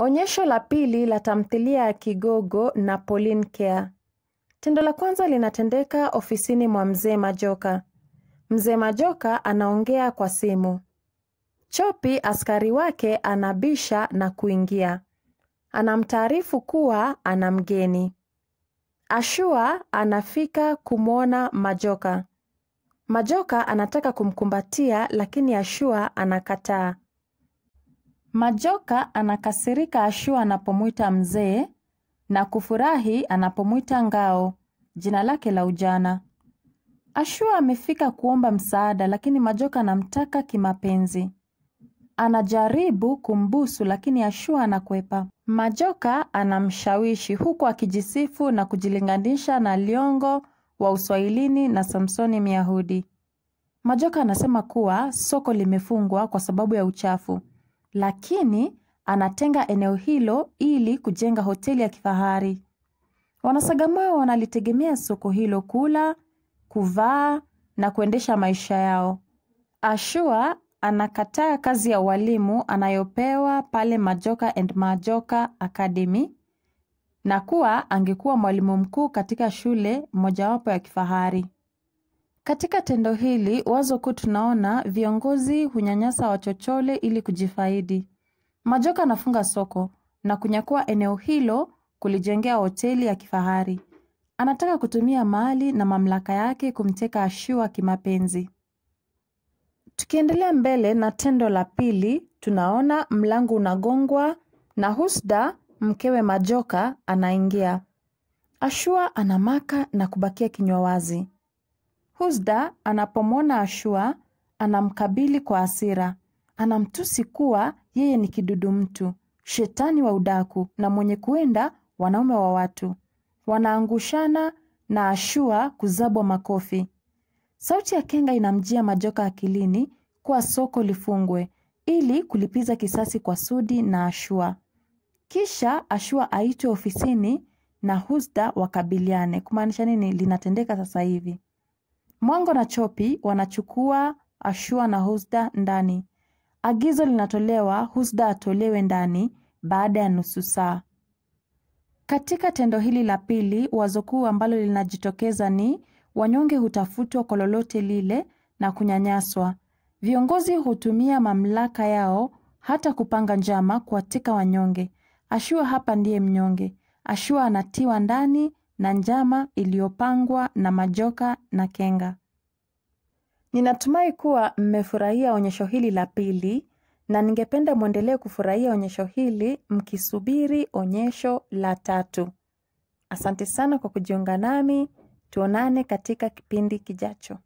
Onyesho la pili la tamthilia ya Kigogo na Pauline Care. Tendo la kwanza linatendeka ofisini mwa mzee Majoka. Mzee Majoka anaongea kwa simu. Chopi askari wake anabisha na kuingia. Anamtaarifu kuwa ana mgeni. Ashua anafika kumwona Majoka. Majoka anataka kumkumbatia lakini Ashua anakataa. Majoka anakasirika Ashua anapomwita mzee na kufurahi anapomwita ngao, jina lake la ujana. Ashua amefika kuomba msaada lakini Majoka anamtaka kimapenzi. Anajaribu kumbusu lakini Ashua anakwepa. Majoka anamshawishi huku akijisifu na kujilinganisha na Liongo wa Uswahilini na Samsoni Myahudi. Majoka anasema kuwa soko limefungwa kwa sababu ya uchafu lakini anatenga eneo hilo ili kujenga hoteli ya kifahari. Wanasagamoyo wanalitegemea soko hilo kula, kuvaa na kuendesha maisha yao. Ashua anakataa kazi ya ualimu anayopewa pale Majoka and Majoka Academy na kuwa angekuwa mwalimu mkuu katika shule mojawapo ya kifahari. Katika tendo hili wazo kuu tunaona viongozi hunyanyasa wachochole ili kujifaidi. Majoka anafunga soko na kunyakua eneo hilo kulijengea hoteli ya kifahari. Anataka kutumia mali na mamlaka yake kumteka Ashua kimapenzi. Tukiendelea mbele na tendo la pili, tunaona mlango unagongwa na Husda mkewe Majoka anaingia. Ashua anamaka na kubakia kinywa wazi. Husda anapomwona Ashua anamkabili kwa hasira, anamtusi kuwa yeye ni kidudu mtu, shetani wa udaku na mwenye kuenda wanaume wa watu. Wanaangushana na Ashua kuzabwa makofi. Sauti ya Kenga inamjia Majoka akilini kuwa soko lifungwe ili kulipiza kisasi kwa Sudi na Ashua. Kisha Ashua aitwe ofisini na Husda wakabiliane. Kumaanisha nini linatendeka sasa hivi? Mwango na Chopi wanachukua Ashua na Husda ndani. Agizo linatolewa Husda atolewe ndani baada ya nusu saa. Katika tendo hili la pili, wazo kuu ambalo linajitokeza ni wanyonge hutafutwa kwa lolote lile na kunyanyaswa. Viongozi hutumia mamlaka yao hata kupanga njama kuwatika wanyonge. Ashua hapa ndiye mnyonge. Ashua anatiwa ndani na njama iliyopangwa na Majoka na Kenga. Ninatumai kuwa mmefurahia onyesho hili la pili na ningependa mwendelee kufurahia onyesho hili mkisubiri onyesho la tatu. Asante sana kwa kujiunga nami. Tuonane katika kipindi kijacho.